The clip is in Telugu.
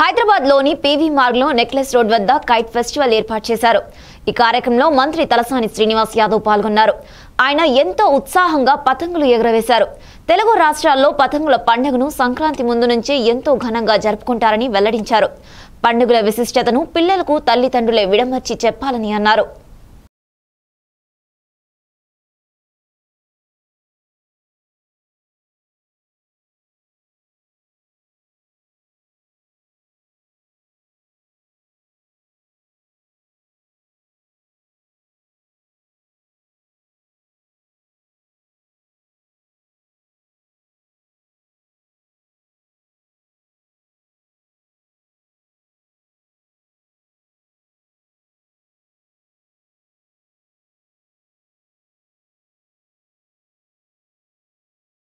హైదరాబాద్ లోని పీవీ మార్గ్లో నెక్లెస్ రోడ్ వద్ద కైట్ ఫెస్టివల్ ఏర్పాటు చేశారు ఈ కార్యక్రమంలో మంత్రి తలసాని శ్రీనివాస్ యాదవ్ పాల్గొన్నారు ఆయన ఎంతో ఉత్సాహంగా పతంగులు ఎగురవేశారు తెలుగు రాష్ట్రాల్లో పతంగుల పండుగను సంక్రాంతి ముందు నుంచే ఎంతో ఘనంగా జరుపుకుంటారని వెల్లడించారు పండుగల విశిష్టతను పిల్లలకు తల్లిదండ్రులే విడమర్చి చెప్పాలని అన్నారు